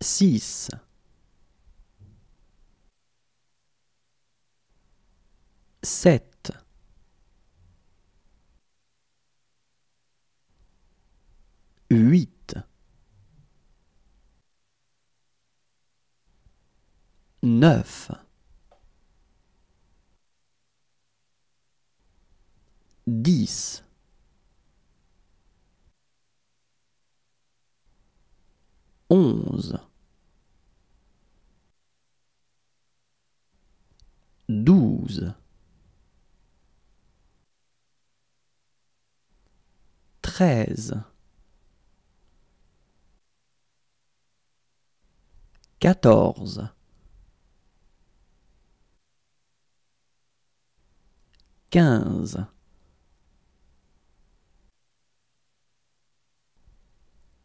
6 7 8 9 10 11 12 13 14 15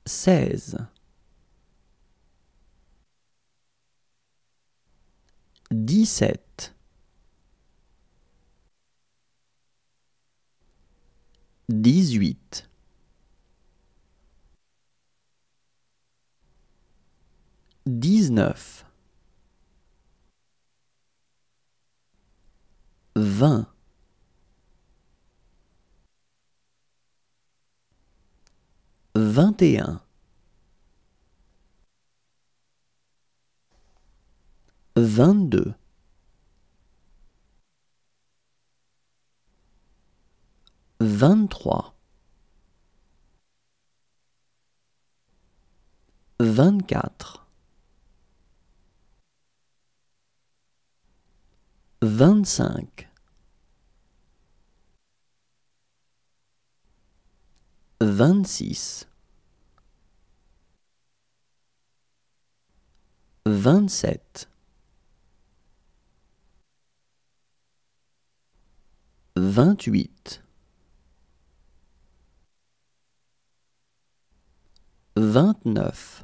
16 17. 18. 19. 20. 21. vingt-deux. Vingt-trois. Vingt-quatre. Vingt-cinq. Vingt-six. Vingt-sept. 28 29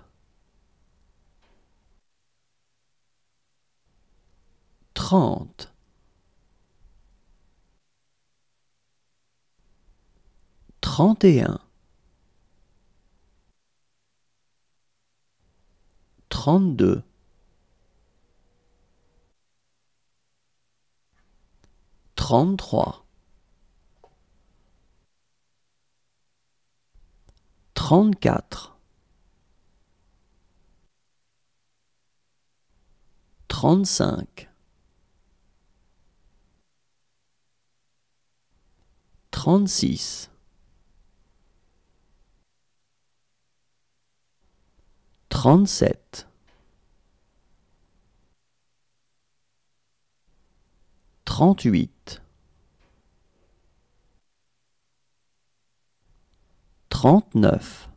30 31 32 33 34 35 36 37 38 39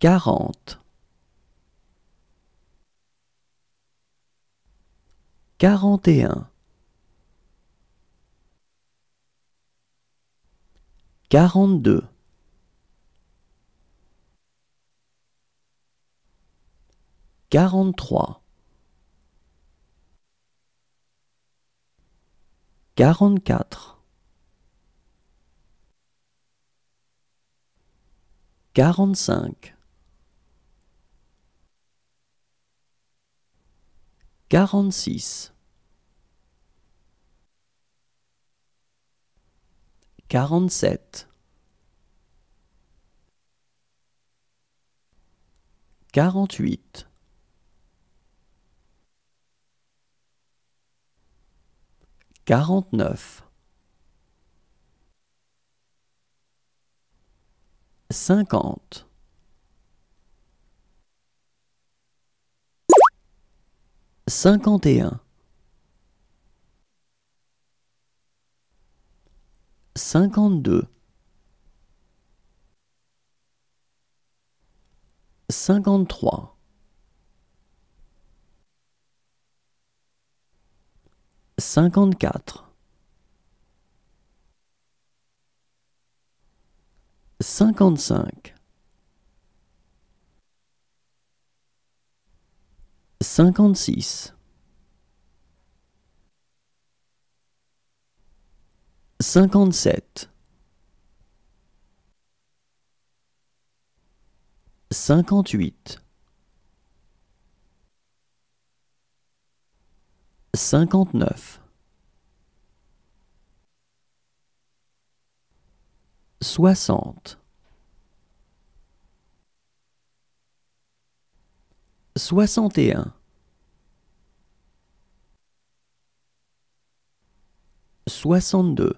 40 41 42 43 44 Quarante-cinq. Quarante-six. Quarante-sept. Quarante-huit. Quarante-neuf. cinquante. Cinquante et un. Cinquante-deux. Cinquante-trois. Cinquante-quatre. cinquante-cinq. Cinquante-six. Cinquante-sept. Cinquante-huit. Cinquante-neuf. soixante. Soixante et un. Soixante-deux.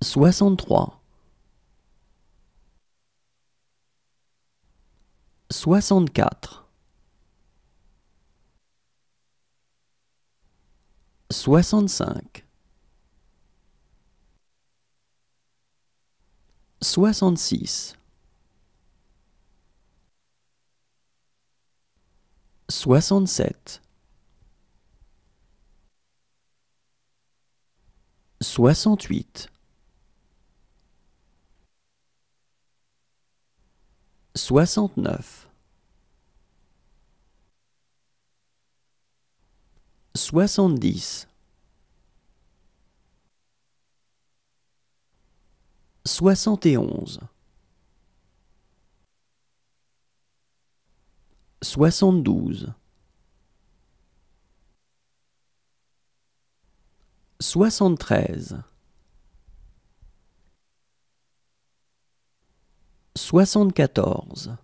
Soixante-trois. Soixante-quatre. 65 66 67 68 69 70 71 72 73 74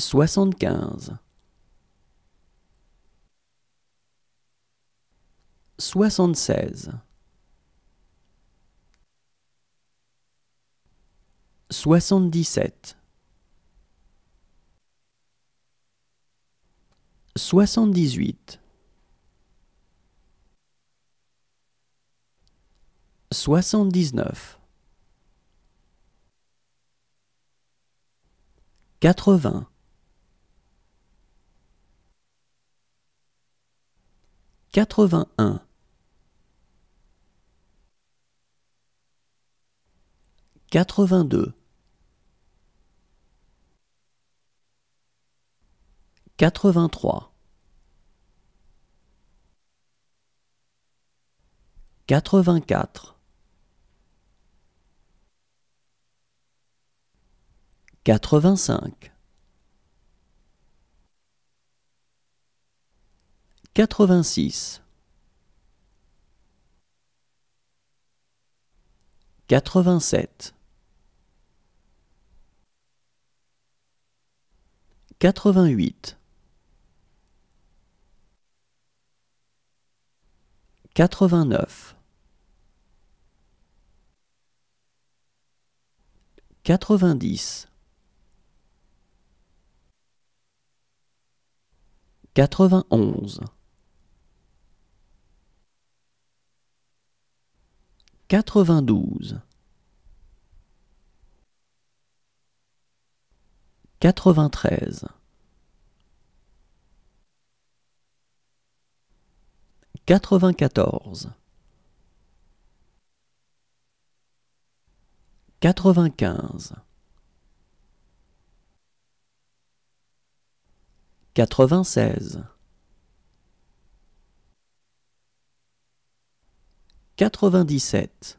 75 soixante-seize. Soixante-dix-sept. Soixante-dix-huit. Soixante-dix-neuf. Quatre-vingts. Quatre-vingt-un. 82 83 84 85 86 87 88 89 90 91 92 quatre-vingt-treize, quatre-vingt-quatorze, quatre-vingt-quinze, quatre-vingt-seize, quatre-vingt-dix-sept